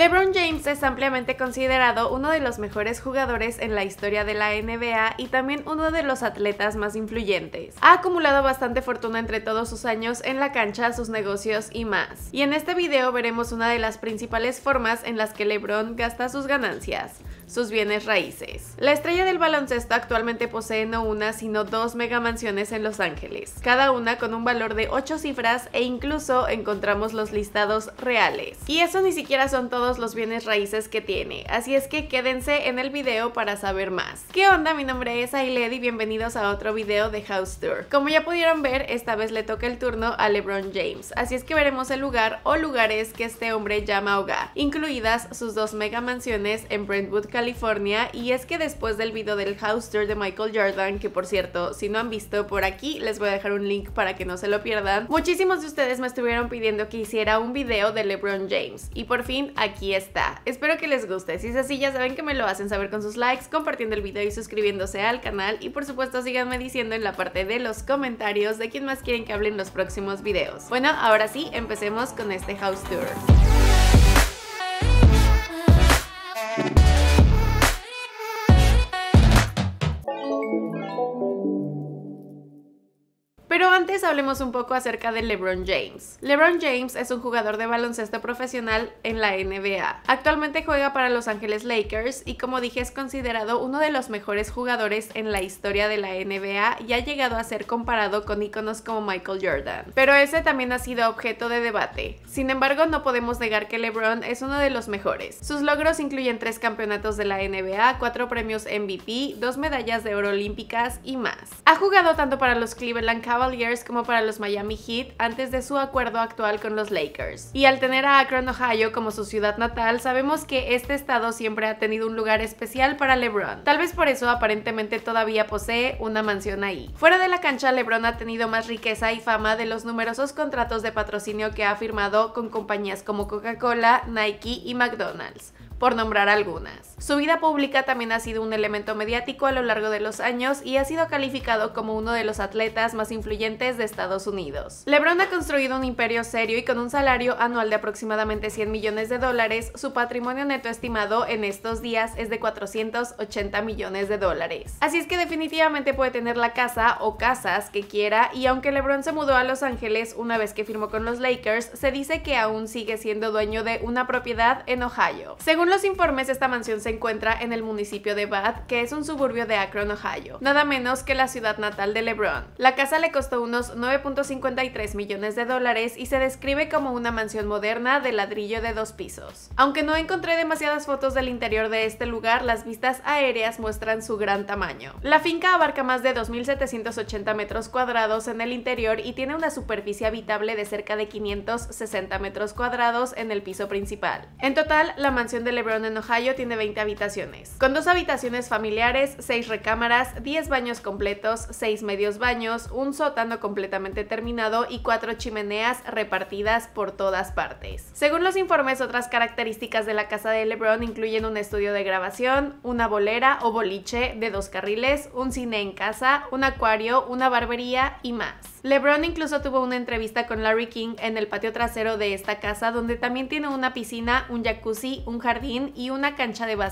LeBron James es ampliamente considerado uno de los mejores jugadores en la historia de la NBA y también uno de los atletas más influyentes. Ha acumulado bastante fortuna entre todos sus años en la cancha, sus negocios y más. Y en este video veremos una de las principales formas en las que LeBron gasta sus ganancias sus bienes raíces. La estrella del baloncesto actualmente posee no una, sino dos megamansiones en Los Ángeles, cada una con un valor de ocho cifras e incluso encontramos los listados reales. Y eso ni siquiera son todos los bienes raíces que tiene, así es que quédense en el video para saber más. ¿Qué onda? Mi nombre es Ailed y bienvenidos a otro video de House Tour. Como ya pudieron ver, esta vez le toca el turno a LeBron James, así es que veremos el lugar o lugares que este hombre llama hogar, incluidas sus dos megamansiones en Brentwood, California California y es que después del video del house tour de Michael Jordan, que por cierto, si no han visto por aquí, les voy a dejar un link para que no se lo pierdan, muchísimos de ustedes me estuvieron pidiendo que hiciera un video de LeBron James y por fin aquí está. Espero que les guste, si es así ya saben que me lo hacen saber con sus likes, compartiendo el video y suscribiéndose al canal y por supuesto síganme diciendo en la parte de los comentarios de quién más quieren que hable en los próximos videos. Bueno, ahora sí, empecemos con este house tour. hablemos un poco acerca de LeBron James. LeBron James es un jugador de baloncesto profesional en la NBA. Actualmente juega para Los Ángeles Lakers y como dije es considerado uno de los mejores jugadores en la historia de la NBA y ha llegado a ser comparado con íconos como Michael Jordan. Pero ese también ha sido objeto de debate. Sin embargo, no podemos negar que LeBron es uno de los mejores. Sus logros incluyen tres campeonatos de la NBA, cuatro premios MVP, dos medallas de oro olímpicas y más. Ha jugado tanto para los Cleveland Cavaliers como para los Miami Heat antes de su acuerdo actual con los Lakers. Y al tener a Akron, Ohio como su ciudad natal, sabemos que este estado siempre ha tenido un lugar especial para LeBron. Tal vez por eso aparentemente todavía posee una mansión ahí. Fuera de la cancha, LeBron ha tenido más riqueza y fama de los numerosos contratos de patrocinio que ha firmado con compañías como Coca-Cola, Nike y McDonald's, por nombrar algunas. Su vida pública también ha sido un elemento mediático a lo largo de los años y ha sido calificado como uno de los atletas más influyentes de Estados Unidos. LeBron ha construido un imperio serio y con un salario anual de aproximadamente 100 millones de dólares, su patrimonio neto estimado en estos días es de 480 millones de dólares. Así es que definitivamente puede tener la casa o casas que quiera y aunque LeBron se mudó a Los Ángeles una vez que firmó con los Lakers, se dice que aún sigue siendo dueño de una propiedad en Ohio. Según los informes, esta mansión se encuentra en el municipio de Bath, que es un suburbio de Akron, Ohio, nada menos que la ciudad natal de LeBron. La casa le costó unos 9.53 millones de dólares y se describe como una mansión moderna de ladrillo de dos pisos. Aunque no encontré demasiadas fotos del interior de este lugar, las vistas aéreas muestran su gran tamaño. La finca abarca más de 2.780 metros cuadrados en el interior y tiene una superficie habitable de cerca de 560 metros cuadrados en el piso principal. En total, la mansión de LeBron en Ohio tiene 20 habitaciones, con dos habitaciones familiares, seis recámaras, diez baños completos, seis medios baños, un sótano completamente terminado y cuatro chimeneas repartidas por todas partes. Según los informes, otras características de la casa de LeBron incluyen un estudio de grabación, una bolera o boliche de dos carriles, un cine en casa, un acuario, una barbería y más. LeBron incluso tuvo una entrevista con Larry King en el patio trasero de esta casa donde también tiene una piscina, un jacuzzi, un jardín y una cancha de básquet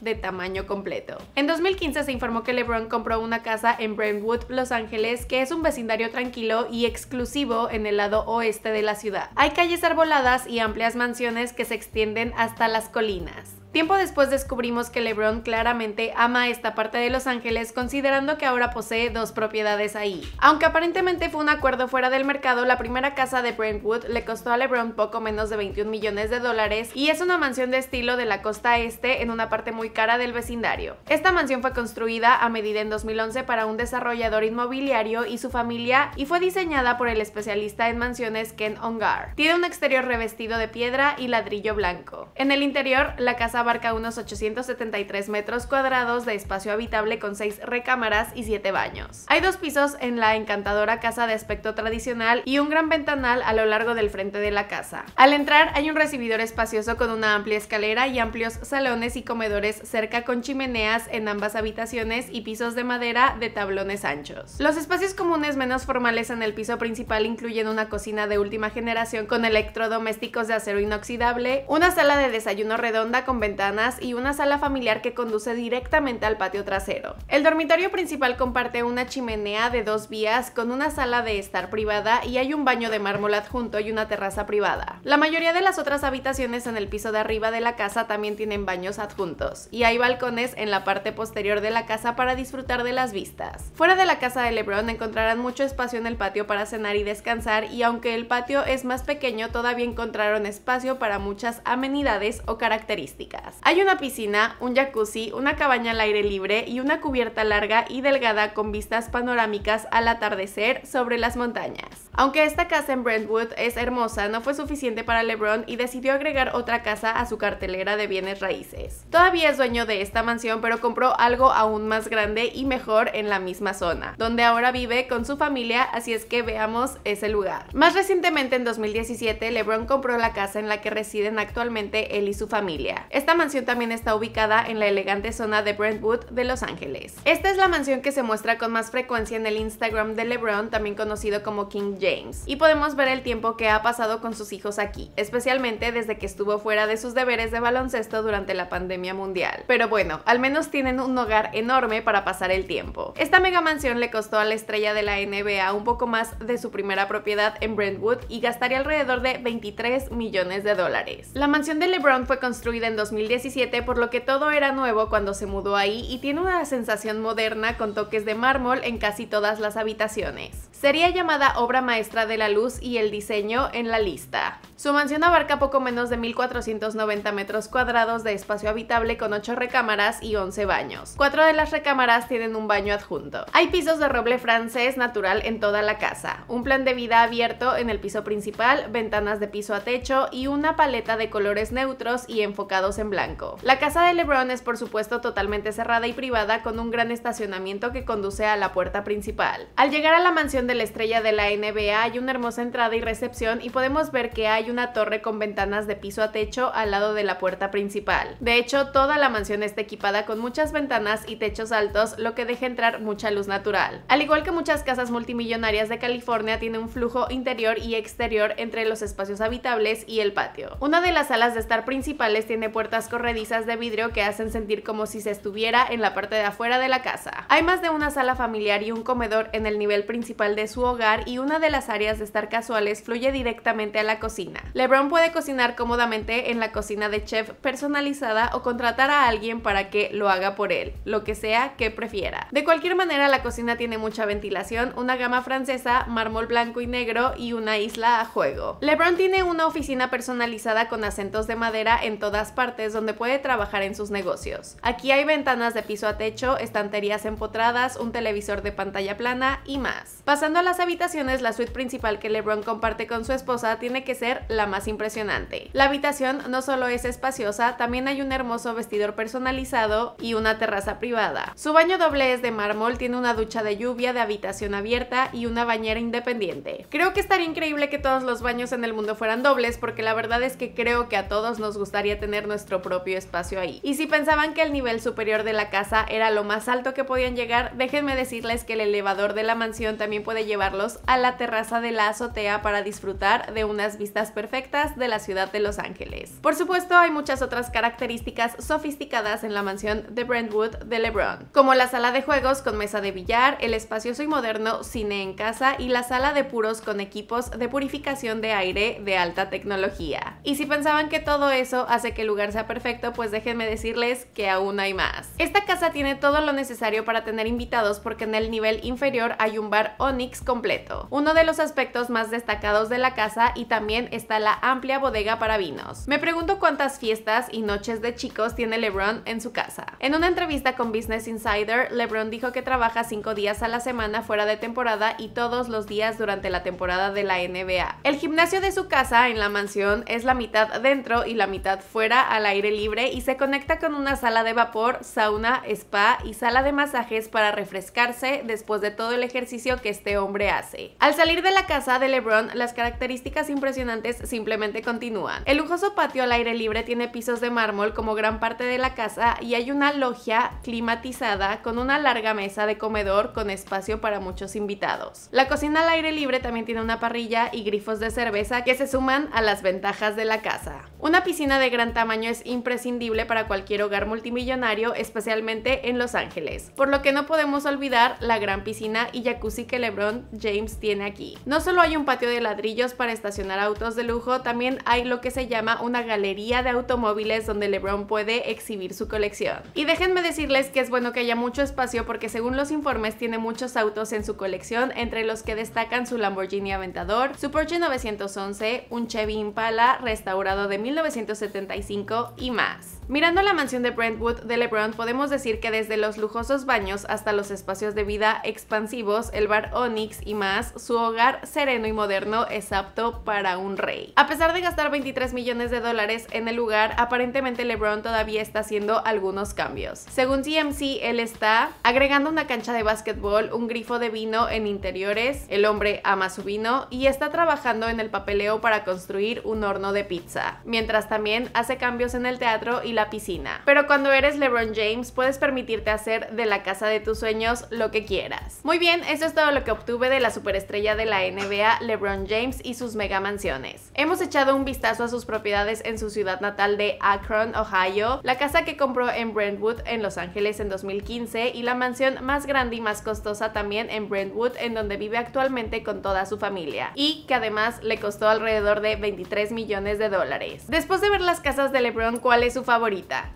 de tamaño completo. En 2015 se informó que LeBron compró una casa en Brentwood, Los Ángeles, que es un vecindario tranquilo y exclusivo en el lado oeste de la ciudad. Hay calles arboladas y amplias mansiones que se extienden hasta las colinas. Tiempo después descubrimos que LeBron claramente ama esta parte de Los Ángeles considerando que ahora posee dos propiedades ahí. Aunque aparentemente fue un acuerdo fuera del mercado, la primera casa de Brentwood le costó a LeBron poco menos de 21 millones de dólares y es una mansión de estilo de la costa este en una parte muy cara del vecindario. Esta mansión fue construida a medida en 2011 para un desarrollador inmobiliario y su familia y fue diseñada por el especialista en mansiones Ken Ongar. Tiene un exterior revestido de piedra y ladrillo blanco. En el interior, la casa abarca unos 873 metros cuadrados de espacio habitable con 6 recámaras y 7 baños. Hay dos pisos en la encantadora casa de aspecto tradicional y un gran ventanal a lo largo del frente de la casa. Al entrar hay un recibidor espacioso con una amplia escalera y amplios salones y comedores cerca con chimeneas en ambas habitaciones y pisos de madera de tablones anchos. Los espacios comunes menos formales en el piso principal incluyen una cocina de última generación con electrodomésticos de acero inoxidable, una sala de desayuno redonda con ventanas y una sala familiar que conduce directamente al patio trasero. El dormitorio principal comparte una chimenea de dos vías con una sala de estar privada y hay un baño de mármol adjunto y una terraza privada. La mayoría de las otras habitaciones en el piso de arriba de la casa también tienen baños adjuntos y hay balcones en la parte posterior de la casa para disfrutar de las vistas. Fuera de la casa de LeBron encontrarán mucho espacio en el patio para cenar y descansar y aunque el patio es más pequeño todavía encontraron espacio para muchas amenidades o características. Hay una piscina, un jacuzzi, una cabaña al aire libre y una cubierta larga y delgada con vistas panorámicas al atardecer sobre las montañas. Aunque esta casa en Brentwood es hermosa, no fue suficiente para LeBron y decidió agregar otra casa a su cartelera de bienes raíces. Todavía es dueño de esta mansión, pero compró algo aún más grande y mejor en la misma zona, donde ahora vive con su familia, así es que veamos ese lugar. Más recientemente, en 2017, LeBron compró la casa en la que residen actualmente él y su familia. Esta mansión también está ubicada en la elegante zona de Brentwood de Los Ángeles. Esta es la mansión que se muestra con más frecuencia en el Instagram de LeBron, también conocido como King James. Y podemos ver el tiempo que ha pasado con sus hijos aquí, especialmente desde que estuvo fuera de sus deberes de baloncesto durante la pandemia mundial. Pero bueno, al menos tienen un hogar enorme para pasar el tiempo. Esta mega mansión le costó a la estrella de la NBA un poco más de su primera propiedad en Brentwood y gastaría alrededor de 23 millones de dólares. La mansión de LeBron fue construida en 2017 por lo que todo era nuevo cuando se mudó ahí y tiene una sensación moderna con toques de mármol en casi todas las habitaciones. Sería llamada obra maestra de la luz y el diseño en la lista. Su mansión abarca poco menos de 1.490 metros cuadrados de espacio habitable con 8 recámaras y 11 baños. Cuatro de las recámaras tienen un baño adjunto. Hay pisos de roble francés natural en toda la casa, un plan de vida abierto en el piso principal, ventanas de piso a techo y una paleta de colores neutros y enfocados en blanco. La casa de LeBron es por supuesto totalmente cerrada y privada con un gran estacionamiento que conduce a la puerta principal. Al llegar a la mansión de la estrella de la NBA, hay una hermosa entrada y recepción y podemos ver que hay una torre con ventanas de piso a techo al lado de la puerta principal. De hecho, toda la mansión está equipada con muchas ventanas y techos altos, lo que deja entrar mucha luz natural. Al igual que muchas casas multimillonarias de California, tiene un flujo interior y exterior entre los espacios habitables y el patio. Una de las salas de estar principales tiene puertas corredizas de vidrio que hacen sentir como si se estuviera en la parte de afuera de la casa. Hay más de una sala familiar y un comedor en el nivel principal de su hogar y una de las áreas de estar casuales fluye directamente a la cocina. LeBron puede cocinar cómodamente en la cocina de chef personalizada o contratar a alguien para que lo haga por él, lo que sea que prefiera. De cualquier manera, la cocina tiene mucha ventilación, una gama francesa, mármol blanco y negro y una isla a juego. LeBron tiene una oficina personalizada con acentos de madera en todas partes donde puede trabajar en sus negocios. Aquí hay ventanas de piso a techo, estanterías empotradas, un televisor de pantalla plana y más. Pasando a las habitaciones, la suite principal que LeBron comparte con su esposa tiene que ser la más impresionante. La habitación no solo es espaciosa, también hay un hermoso vestidor personalizado y una terraza privada. Su baño doble es de mármol, tiene una ducha de lluvia de habitación abierta y una bañera independiente. Creo que estaría increíble que todos los baños en el mundo fueran dobles porque la verdad es que creo que a todos nos gustaría tener nuestro propio espacio ahí. Y si pensaban que el nivel superior de la casa era lo más alto que podían llegar, déjenme decirles que el elevador de la mansión también puede llevarlos a la terraza de la azotea para disfrutar de unas vistas perfectas de la ciudad de Los Ángeles. Por supuesto, hay muchas otras características sofisticadas en la mansión de Brentwood de LeBron, como la sala de juegos con mesa de billar, el espacioso y moderno cine en casa y la sala de puros con equipos de purificación de aire de alta tecnología. Y si pensaban que todo eso hace que el lugar sea perfecto, pues déjenme decirles que aún hay más. Esta casa tiene todo lo necesario para tener invitados porque en el nivel inferior hay un bar Onyx completo, uno de los aspectos más destacados de la casa y también está la amplia bodega para vinos. Me pregunto cuántas fiestas y noches de chicos tiene LeBron en su casa. En una entrevista con Business Insider, LeBron dijo que trabaja cinco días a la semana fuera de temporada y todos los días durante la temporada de la NBA. El gimnasio de su casa en la mansión es la mitad dentro y la mitad fuera al aire libre y se conecta con una sala de vapor, sauna, spa y sala de masajes para refrescarse después de todo el ejercicio que este hombre hace salir de la casa de LeBron, las características impresionantes simplemente continúan. El lujoso patio al aire libre tiene pisos de mármol como gran parte de la casa y hay una logia climatizada con una larga mesa de comedor con espacio para muchos invitados. La cocina al aire libre también tiene una parrilla y grifos de cerveza que se suman a las ventajas de la casa. Una piscina de gran tamaño es imprescindible para cualquier hogar multimillonario, especialmente en Los Ángeles, por lo que no podemos olvidar la gran piscina y jacuzzi que LeBron James tiene aquí no solo hay un patio de ladrillos para estacionar autos de lujo, también hay lo que se llama una galería de automóviles donde LeBron puede exhibir su colección. Y déjenme decirles que es bueno que haya mucho espacio porque según los informes tiene muchos autos en su colección, entre los que destacan su Lamborghini Aventador, su Porsche 911, un Chevy Impala restaurado de 1975 y más. Mirando la mansión de Brentwood de LeBron, podemos decir que desde los lujosos baños hasta los espacios de vida expansivos, el bar Onyx y más, su hogar sereno y moderno es apto para un rey. A pesar de gastar 23 millones de dólares en el lugar, aparentemente LeBron todavía está haciendo algunos cambios. Según CMC, él está agregando una cancha de básquetbol, un grifo de vino en interiores, el hombre ama su vino y está trabajando en el papeleo para construir un horno de pizza. Mientras también hace cambios en el teatro y la piscina. Pero cuando eres LeBron James puedes permitirte hacer de la casa de tus sueños lo que quieras. Muy bien, eso es todo lo que obtuve de la superestrella de la NBA, LeBron James y sus mega mansiones. Hemos echado un vistazo a sus propiedades en su ciudad natal de Akron, Ohio, la casa que compró en Brentwood en Los Ángeles en 2015 y la mansión más grande y más costosa también en Brentwood en donde vive actualmente con toda su familia y que además le costó alrededor de 23 millones de dólares. Después de ver las casas de LeBron, ¿cuál es su favorito?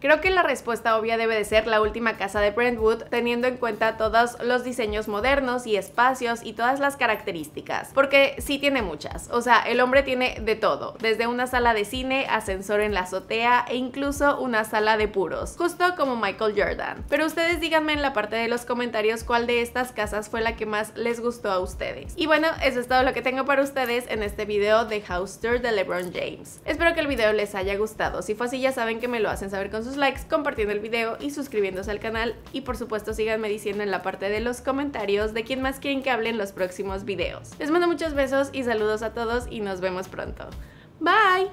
Creo que la respuesta obvia debe de ser la última casa de Brentwood, teniendo en cuenta todos los diseños modernos y espacios y todas las características, porque sí tiene muchas. O sea, el hombre tiene de todo, desde una sala de cine, ascensor en la azotea e incluso una sala de puros, justo como Michael Jordan. Pero ustedes díganme en la parte de los comentarios cuál de estas casas fue la que más les gustó a ustedes. Y bueno, eso es todo lo que tengo para ustedes en este video de House Tour de LeBron James. Espero que el video les haya gustado. Si fue así, ya saben que me lo hacen saber con sus likes, compartiendo el video y suscribiéndose al canal. Y por supuesto síganme diciendo en la parte de los comentarios de quién más quieren que hable en los próximos videos. Les mando muchos besos y saludos a todos y nos vemos pronto. Bye!